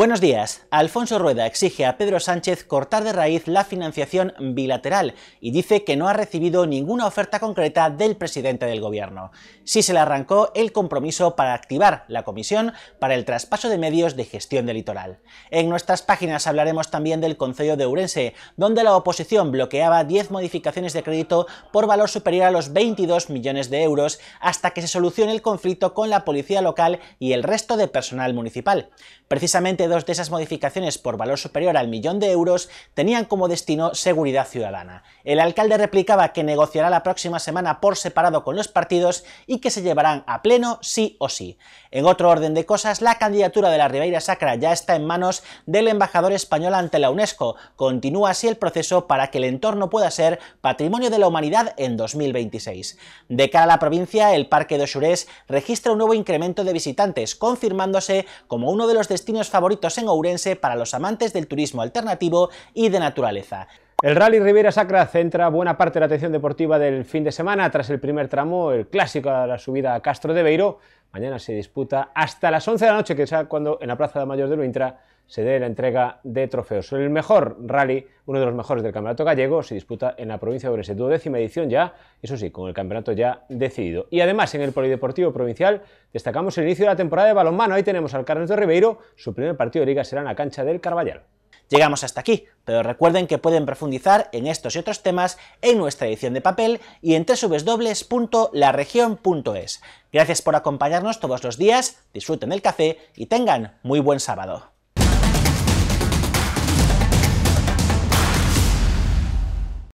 Buenos días. Alfonso Rueda exige a Pedro Sánchez cortar de raíz la financiación bilateral y dice que no ha recibido ninguna oferta concreta del presidente del gobierno. Sí se le arrancó el compromiso para activar la comisión para el traspaso de medios de gestión del litoral. En nuestras páginas hablaremos también del Concello de Urense, donde la oposición bloqueaba 10 modificaciones de crédito por valor superior a los 22 millones de euros hasta que se solucione el conflicto con la policía local y el resto de personal municipal. Precisamente de esas modificaciones por valor superior al millón de euros tenían como destino seguridad ciudadana. El alcalde replicaba que negociará la próxima semana por separado con los partidos y que se llevarán a pleno sí o sí. En otro orden de cosas, la candidatura de la Ribeira Sacra ya está en manos del embajador español ante la UNESCO. Continúa así el proceso para que el entorno pueda ser Patrimonio de la Humanidad en 2026. De cara a la provincia, el Parque de Osurés registra un nuevo incremento de visitantes, confirmándose como uno de los destinos favoritos favoritos en Ourense para los amantes del turismo alternativo y de naturaleza. El Rally Riviera Sacra centra buena parte de la atención deportiva del fin de semana tras el primer tramo, el clásico de la subida a Castro de Beiro, Mañana se disputa hasta las 11 de la noche, que sea cuando en la Plaza de Mayor de Luintra se dé la entrega de trofeos. El mejor rally, uno de los mejores del Campeonato Gallego, se disputa en la provincia de Orense. décima edición ya, eso sí, con el campeonato ya decidido. Y además, en el Polideportivo Provincial, destacamos el inicio de la temporada de balonmano. Ahí tenemos al Carlos de Ribeiro. Su primer partido de liga será en la cancha del Carballal. Llegamos hasta aquí, pero recuerden que pueden profundizar en estos y otros temas en nuestra edición de papel y en www.laregion.es. Gracias por acompañarnos todos los días, disfruten el café y tengan muy buen sábado.